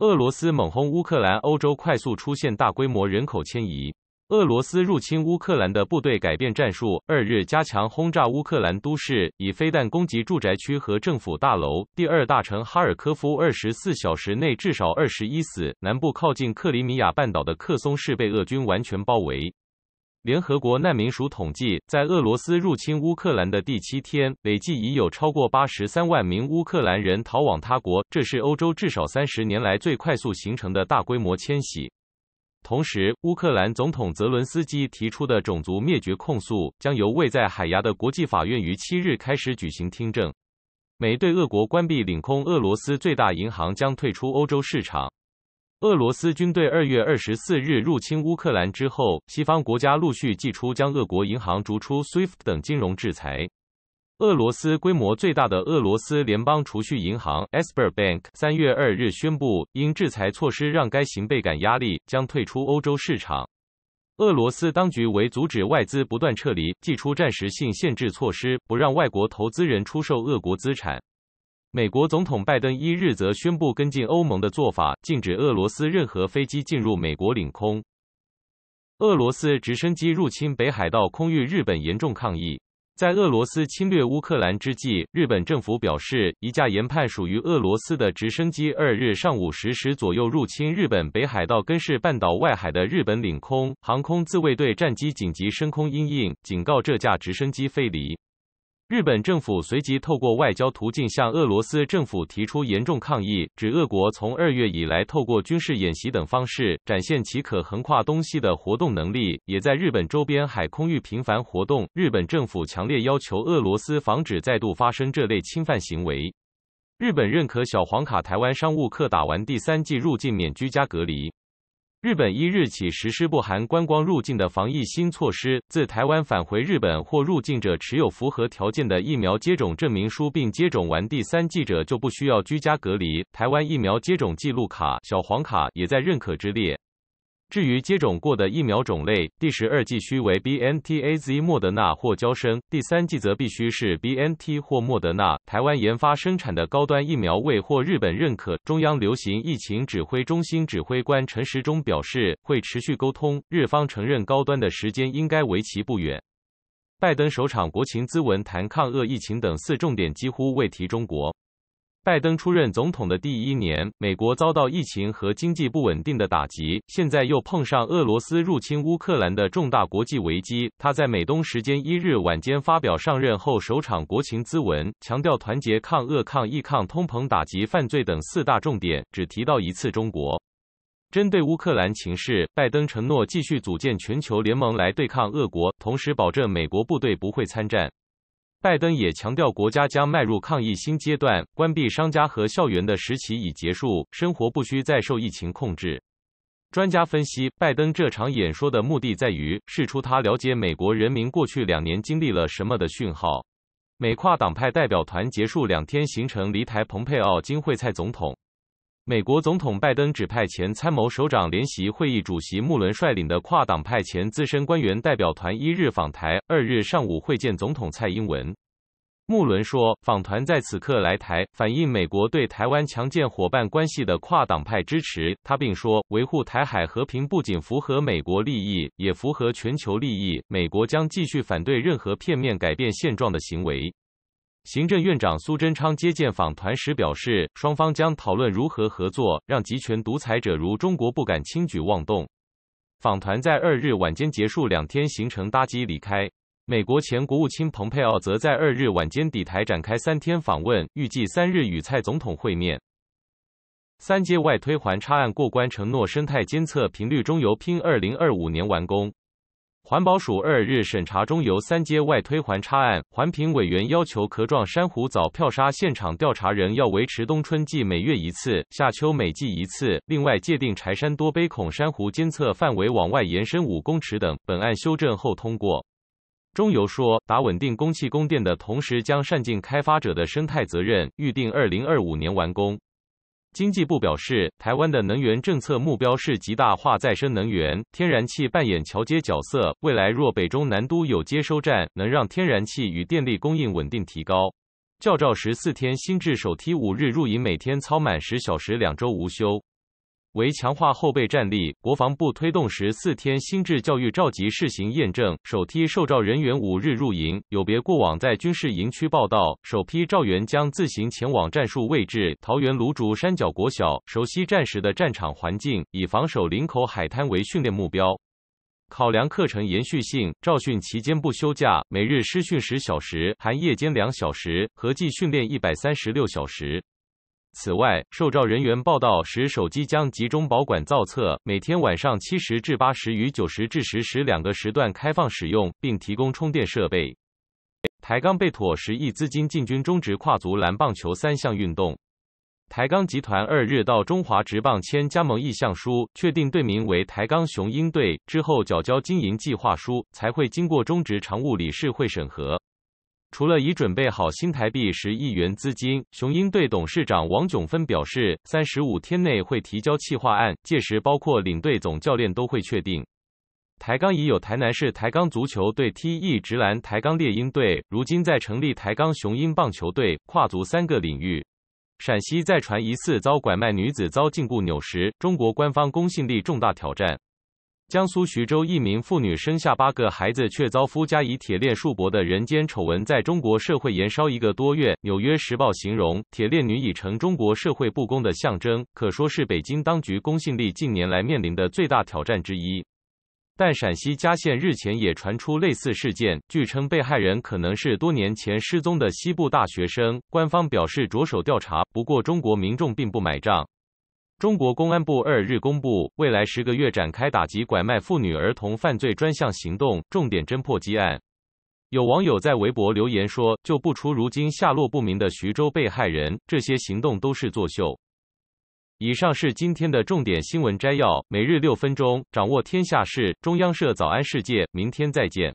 俄罗斯猛轰乌克兰，欧洲快速出现大规模人口迁移。俄罗斯入侵乌克兰的部队改变战术，二日加强轰炸乌克兰都市，以飞弹攻击住宅区和政府大楼。第二大城哈尔科夫，二十四小时内至少二十一死。南部靠近克里米亚半岛的克松市被俄军完全包围。联合国难民署统计，在俄罗斯入侵乌克兰的第七天，累计已有超过八十三万名乌克兰人逃往他国。这是欧洲至少三十年来最快速形成的大规模迁徙。同时，乌克兰总统泽伦斯基提出的种族灭绝控诉将由未在海牙的国际法院于七日开始举行听证。美对俄国关闭领空，俄罗斯最大银行将退出欧洲市场。俄罗斯军队二月二十四日入侵乌克兰之后，西方国家陆续祭出将俄国银行逐出 SWIFT 等金融制裁。俄罗斯规模最大的俄罗斯联邦储蓄银行 s p e r b a n k 三月二日宣布，因制裁措施让该行倍感压力，将退出欧洲市场。俄罗斯当局为阻止外资不断撤离，祭出暂时性限制措施，不让外国投资人出售俄国资产。美国总统拜登一日则宣布跟进欧盟的做法，禁止俄罗斯任何飞机进入美国领空。俄罗斯直升机入侵北海道空域，日本严重抗议。在俄罗斯侵略乌克兰之际，日本政府表示，一架研判属于俄罗斯的直升机二日上午十时左右入侵日本北海道根室半岛外海的日本领空，航空自卫队战机紧急升空，应应警告这架直升机飞离。日本政府随即透过外交途径向俄罗斯政府提出严重抗议，指俄国从二月以来透过军事演习等方式展现其可横跨东西的活动能力，也在日本周边海空域频繁活动。日本政府强烈要求俄罗斯防止再度发生这类侵犯行为。日本认可小黄卡，台湾商务客打完第三季入境免居家隔离。日本一日起实施不含观光入境的防疫新措施。自台湾返回日本或入境者持有符合条件的疫苗接种证明书，并接种完第三剂者，就不需要居家隔离。台湾疫苗接种记录卡（小黄卡）也在认可之列。至于接种过的疫苗种类，第十二剂需为 B N T A Z、莫德纳或娇生，第三剂则必须是 B N T 或莫德纳。台湾研发生产的高端疫苗未获日本认可。中央流行疫情指挥中心指挥官陈时中表示，会持续沟通，日方承认高端的时间应该为期不远。拜登首场国情咨文谈抗恶疫情等四重点，几乎未提中国。拜登出任总统的第一年，美国遭到疫情和经济不稳定的打击，现在又碰上俄罗斯入侵乌克兰的重大国际危机。他在美东时间一日晚间发表上任后首场国情咨文，强调团结抗俄、抗疫、抗通膨、打击犯罪等四大重点，只提到一次中国。针对乌克兰情势，拜登承诺继续组建全球联盟来对抗恶国，同时保证美国部队不会参战。拜登也强调，国家将迈入抗疫新阶段，关闭商家和校园的时期已结束，生活不需再受疫情控制。专家分析，拜登这场演说的目的在于释出他了解美国人民过去两年经历了什么的讯号。美跨党派代表团结束两天行程离台，蓬佩奥、金、会、蔡总统。美国总统拜登指派前参谋首长联席会议主席穆伦率领的跨党派前资深官员代表团一日访台，二日上午会见总统蔡英文。穆伦说，访团在此刻来台，反映美国对台湾强健伙伴关系的跨党派支持。他并说，维护台海和平不仅符合美国利益，也符合全球利益。美国将继续反对任何片面改变现状的行为。行政院长苏贞昌接见访团时表示，双方将讨论如何合作，让集权独裁者如中国不敢轻举妄动。访团在二日晚间结束两天行程，搭机离开。美国前国务卿蓬佩奥则在二日晚间抵台，展开三天访问，预计三日与蔡总统会面。三阶外推环差案过关，承诺生态监测频率中游，拼二零二五年完工。环保署二日审查中油三街外推环差案，环评委员要求壳状珊瑚藻漂沙现场调查人要维持冬春季每月一次，夏秋每季一次。另外界定柴山多杯孔珊瑚监测范围往外延伸五公尺等。本案修正后通过。中油说，打稳定供气供电的同时，将善尽开发者的生态责任，预定二零二五年完工。经济部表示，台湾的能源政策目标是极大化再生能源，天然气扮演桥接角色。未来若北中南都有接收站，能让天然气与电力供应稳定提高。教照十四天新制首梯五日入营，每天操满十小时，两周无休。为强化后备战力，国防部推动十四天心智教育召集试行验证，首批受召人员五日入营，有别过往在军事营区报到，首批召员将自行前往战术位置桃园芦竹山脚国小熟悉战时的战场环境，以防守林口海滩为训练目标。考量课程延续性，召训期间不休假，每日师训十小时（含夜间两小时），合计训练一百三十六小时。此外，受照人员报到时，手机将集中保管造册。每天晚上七时至八时与九时至十时两个时段开放使用，并提供充电设备。台钢被妥十亿资金进军中职跨足蓝棒球三项运动。台钢集团二日到中华职棒签加盟意向书，确定队名为台钢雄鹰队之后，缴交经营计划书才会经过中职常务理事会审核。除了已准备好新台币十亿元资金，雄鹰队董事长王炯芬表示，三十五天内会提交企划案，届时包括领队、总教练都会确定。台钢已有台南市台钢足球队、T.E. 直篮台钢猎鹰队，如今在成立台钢雄鹰棒球队，跨足三个领域。陕西再传疑似遭拐卖女子遭禁锢扭时，中国官方公信力重大挑战。江苏徐州一名妇女生下八个孩子，却遭夫家以铁链束缚的人间丑闻，在中国社会延烧一个多月。《纽约时报》形容“铁链女”已成中国社会不公的象征，可说是北京当局公信力近年来面临的最大挑战之一。但陕西佳县日前也传出类似事件，据称被害人可能是多年前失踪的西部大学生。官方表示着手调查，不过中国民众并不买账。中国公安部二日公布，未来十个月展开打击拐卖妇女儿童犯罪专项行动，重点侦破积案。有网友在微博留言说：“就不出如今下落不明的徐州被害人，这些行动都是作秀。”以上是今天的重点新闻摘要，每日六分钟掌握天下事。中央社早安世界，明天再见。